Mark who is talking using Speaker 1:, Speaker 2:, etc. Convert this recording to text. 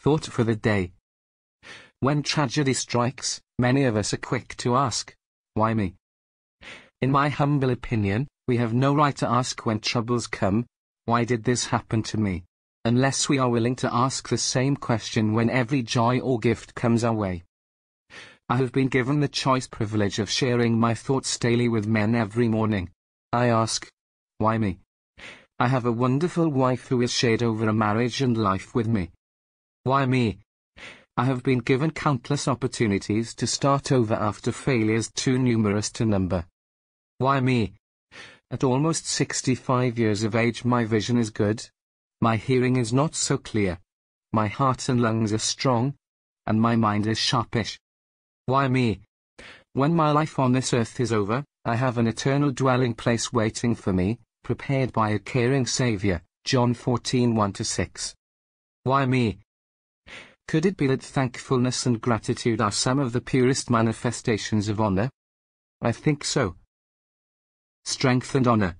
Speaker 1: Thought for the day. When tragedy strikes, many of us are quick to ask, Why me? In my humble opinion, we have no right to ask when troubles come, Why did this happen to me? unless we are willing to ask the same question when every joy or gift comes our way. I have been given the choice privilege of sharing my thoughts daily with men every morning. I ask, Why me? I have a wonderful wife who is shared over a marriage and life with me. Why me? I have been given countless opportunities to start over after failures too numerous to number. Why me? At almost 65 years of age my vision is good. My hearing is not so clear. My heart and lungs are strong. And my mind is sharpish. Why me? When my life on this earth is over, I have an eternal dwelling place waiting for me, prepared by a caring Saviour, John 14 1-6. Why me? Could it be that thankfulness and gratitude are some of the purest manifestations of honor? I think so. Strength and honor.